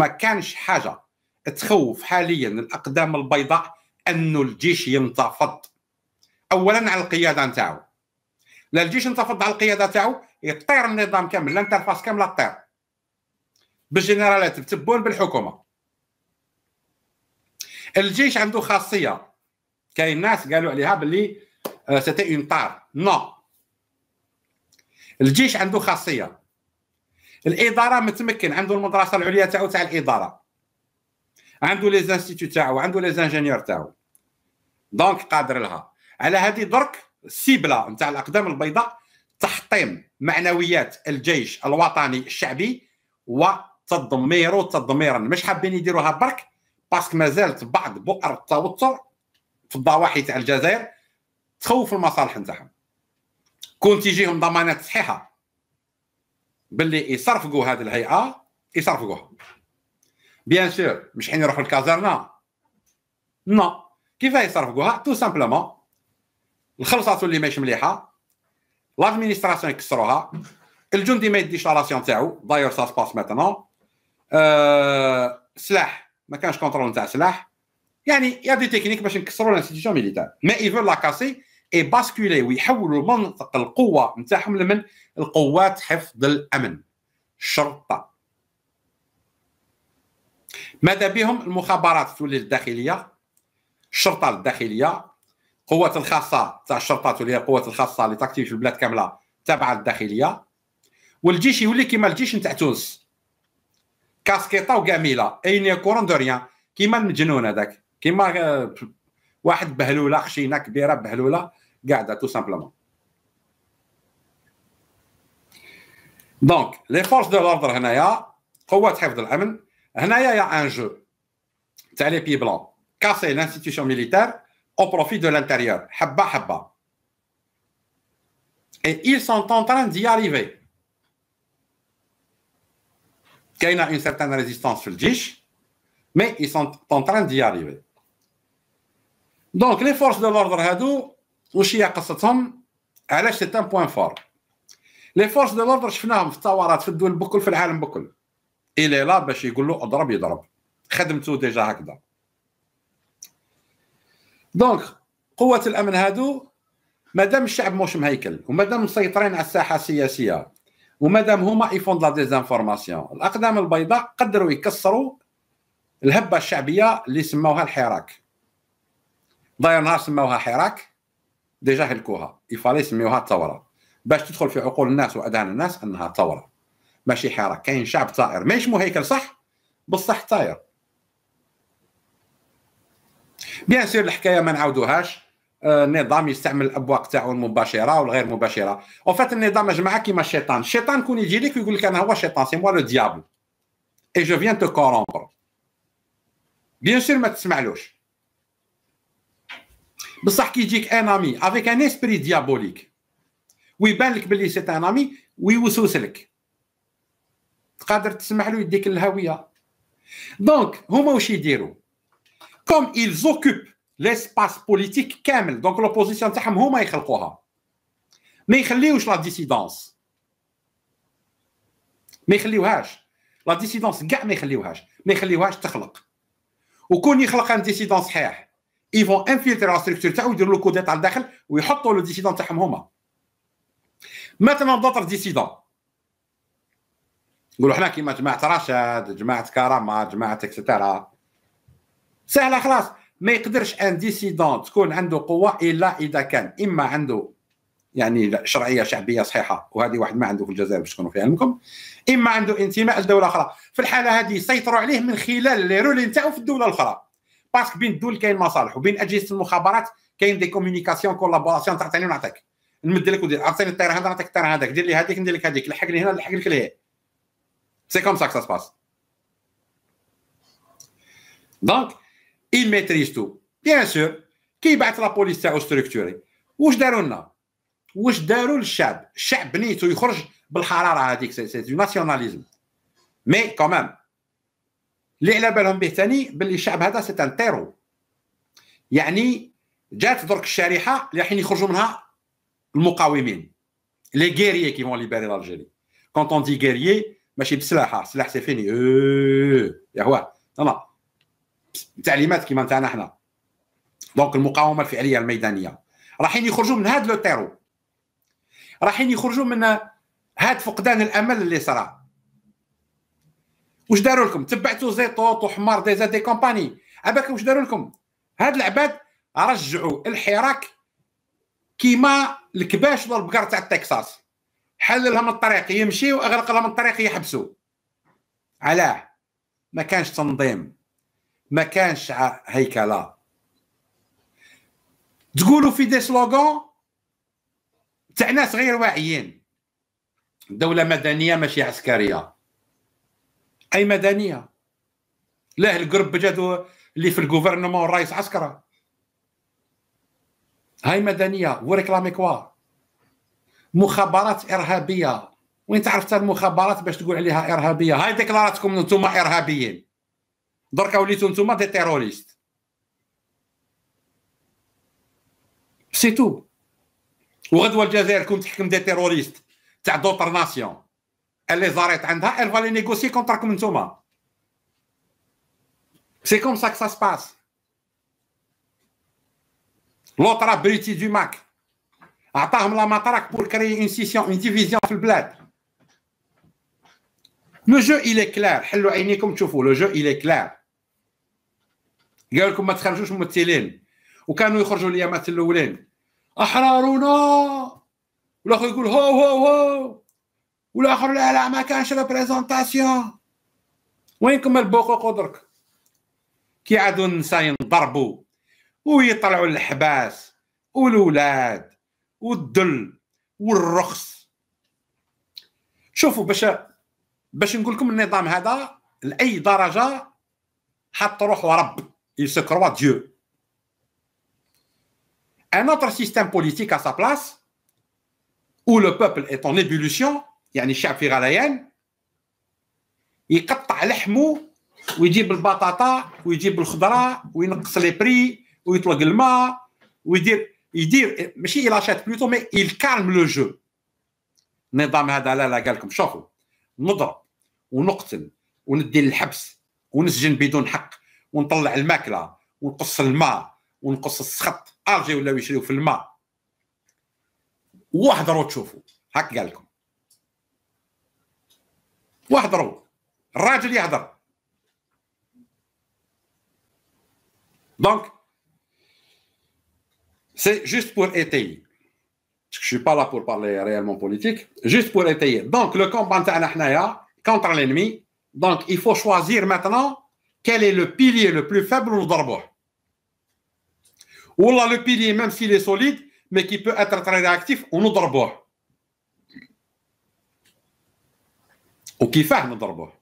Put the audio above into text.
ما كانش حاجه تخوف حاليا الاقدام البيضاء انه الجيش ينتفض اولا على القياده نتاعو لا الجيش ينتفض على القياده نتاعو يطير النظام كامل الانترفاس كامله تطير بالجنرالات بتبون بالحكومه الجيش عنده خاصيه كاين ناس قالوا عليها باللي آه، سيتي اون طار نو الجيش عنده خاصيه الاداره متمكن عنده المدرسه العليا تاعو تاع الاداره عنده لي زانستيتو تاعو عنده لي زانجينيور تاعو دونك قادر لها على هذه درك السيبله نتاع الاقدام البيضاء تحطيم معنويات الجيش الوطني الشعبي وتدميره تدميرا مش حابين يديروها برك باسكو مازالت بعض بؤر التوتر في الضواحي تاع الجزائر تخوف المصالح نتاعهم كون تيجيهم ضمانات صحيحه باللي يصرفقوا هذه الهيئه يصرفقوها بيان سور مش حين يروحوا الكازرنا نو كيف يصرفقوها تو سامبلومون الخلصات اللي ماهيش مليحه لادمينستراسيون يكسروها الجندي ما يديش لاراسيون تاعو داير سا سباس ماتنون أه... سلاح ما كانش كونترول تاع سلاح يعني يا دي تكنيك باش نكسروا لانستيتيوشن ميليتار مي ايفول لا كاسي اي باسكولي ويحولوا منطق القوه نتاعهم لمن القوات حفظ الامن الشرطه ماذا بهم المخابرات تولي الداخليه الشرطه الداخليه قوة الخاصة تاع الشرطة تولي القوة الخاصة اللي تكتيف في البلاد كاملة تابعة للداخلية والجيش يولي كيما الجيش نتاع تونس كاسكيطة وكاميلة اين كورون دو ريان كيما المجنون هذاك كيما آه، واحد بهلولة خشينة كبيرة بهلولة قاعده تو سامبلومون دونك لي فورس دو لوردر هنايا قوه حفظ الامن هنايا يا ان جو تاع لي بي بلون كاسي لانستيتيوشن ميليتير au profit de l'intérieur. Habba, habba. Et ils sont en train d'y arriver. Il y a une certaine résistance sur le Jish, mais ils sont en train d'y arriver. Donc, les forces de l'ordre Hadou, واش هي قصتهم علاش سي ان بوان فور لي فورس دو لوردر شفناهم في الثورات في الدول بكل في العالم بكل الى لا باش يقول له اضرب يضرب خدمته ديجا هكذا دونك قوة الامن هادو مادام الشعب موش مهيكل ومادام مسيطرين على الساحة السياسية ومادام هما يفون لا ديزانفورماسيون الاقدام البيضاء قدروا يكسروا الهبة الشعبية اللي سموها الحراك داير نهار سموها حراك ديجا حلكوها يفالي يسميوها الثوره باش تدخل في عقول الناس واذهان الناس انها ثوره ماشي حاره كاين شعب طائر ماهيش مهيكل صح بصح طاير بيان سور الحكايه ما نعاودوهاش euh، النظام يستعمل الابواق تاعو المباشره والغير مباشره اون فات النظام يا جماعه كيما الشيطان الشيطان كون يجي لك ويقول لك انا هو الشيطان سي موا لو ديابل اي جو فيان تو كورومبر بيان سور ما تسمعلوش بصح كي يجيك ان امي افيك ان اسبري ديابوليك ويبان لك باللي سي ان امي ويوسوس لك تقدر تسمح له يديك الهويه دونك هما واش يديروا كوم ايل زوكوب ليسباس بوليتيك كامل دونك لوبوزيسيون تاعهم هما يخلقوها ما يخليوش لا ديسيدونس ما يخليوهاش لا ديسيدونس كاع ما يخليوهاش ما يخليوهاش تخلق وكون يخلق ان ديسيدونس صحيح اي فون انفيلتري لا ستركتور تاعو يديروا له كودات على الداخل ويحطوا لو ديسيدون تاعهم هما مثلا بضطر ديسيدون نقولوا حنا كيما جماعه رشاد جماعه كرامه جماعه اكسترا سهله خلاص ما يقدرش ان ديسيدون تكون عنده قوه الا اذا كان اما عنده يعني شرعيه شعبيه صحيحه وهذه واحد ما عنده في الجزائر باش تكونوا في علمكم اما عنده انتماء لدوله اخرى في الحاله هذه سيطروا عليه من خلال لي رول تاعو في الدوله الاخرى باسكو بين الدول كاين مصالح وبين اجهزه المخابرات كاين دي كوميونيكاسيون كولابوراسيون تاع تعطيني ونعطيك نمد لك ودير عطيني الطير هذا نعطيك الطير هذاك دير لي هذيك ندير لك هذيك لحقني هنا لحق لك لهيه سي كوم ساك سا سباس دونك il maîtrise tout. Bien sûr, كيبعث لابوليس تاعو ستركتوري واش داروا لنا واش داروا للشعب الشعب بنيتو يخرج بالحراره هذيك سي ناسيوناليزم مي كومام اللي على بالهم به ثاني باللي الشعب هذا سي ان تيرو يعني جات درك الشريحه اللي رايحين يخرجوا منها المقاومين لي غيريي كي فون ليبيري لالجيري كونت اون دي غيريي ماشي بسلاحه سلاح سي فيني يا هو لا تعليمات كيما نتاعنا حنا دونك المقاومه الفعليه الميدانيه رايحين يخرجوا من هذا لو تيرو رايحين يخرجوا من هذا فقدان الامل اللي صرا واش داروا لكم تبعتوا زيطوط وحمار ديزا دي كومباني عباك واش داروا لكم هاد العباد رجعوا الحراك كيما الكباش ولا البقر تاع تكساس حل لهم الطريق يمشي واغلق لهم الطريق يحبسوا علاه ما كانش تنظيم ما كانش هيكله تقولوا في دي سلوغون تاع ناس غير واعيين دوله مدنيه ماشي عسكريه اي مدنيه لا القرب جادو اللي في الغوفرنمون الرئيس عسكره هاي مدنيه وريكلامي كوا مخابرات ارهابيه وين تعرف المخابرات باش تقول عليها ارهابيه هاي ديكلاراتكم نتوما ارهابيين دركا وليتو نتوما دي تيروريست سي تو وغدوه الجزائر كون تحكم دي تيروريست تاع دوتر ناسيون اللي زاريت عندها الفا لي نيغوسي كونتراكم نتوما سي كوم ساك سا سباس لوطرا بريتي دو ماك عطاهم لا ماتراك بور كري اون سيسيون اون ديفيزيون في البلاد لو جو الي كلير حلوا عينيكم تشوفوا لو جو الي كلير قال لكم ما تخرجوش ممثلين وكانوا يخرجوا ليامات الاولين احرارنا والاخر يقول هو هو هو والاخر لا لا ما كانش ريبريزونطاسيون وينكم البقوق درك عادوا النساء ينضربوا ويطلعوا للحباس والولاد والدل والرخص شوفوا باش باش نقول لكم النظام هذا لاي درجه حط روحو رب يسكروا ديو ان اوتر système بوليتيك ا سا بلاس où le peuple est en ébullition يعني الشعب في غليان يقطع لحمه ويجيب البطاطا ويجيب الخضره وينقص لي بري ويطلق الماء ويدير يدير ماشي شات بلوتو مي كالم لو جو النظام هذا لا لا قال لكم شوفوا نضرب ونقتل وندي للحبس ونسجن بدون حق ونطلع الماكله ونقص الماء ونقص السخط ارجي ولاو يشريو في الماء وحضروا تشوفوا هاك قال لكم Donc, C'est juste pour étayer. je ne suis pas là pour parler réellement politique. Juste pour étayer. Donc, le combat contre l'ennemi. Donc, il faut choisir maintenant quel est le pilier le plus faible ou d'abord. Ou là, le pilier, même s'il est solide, mais qui peut être très réactif, on nous d'arbre. وكيفاه نضربوه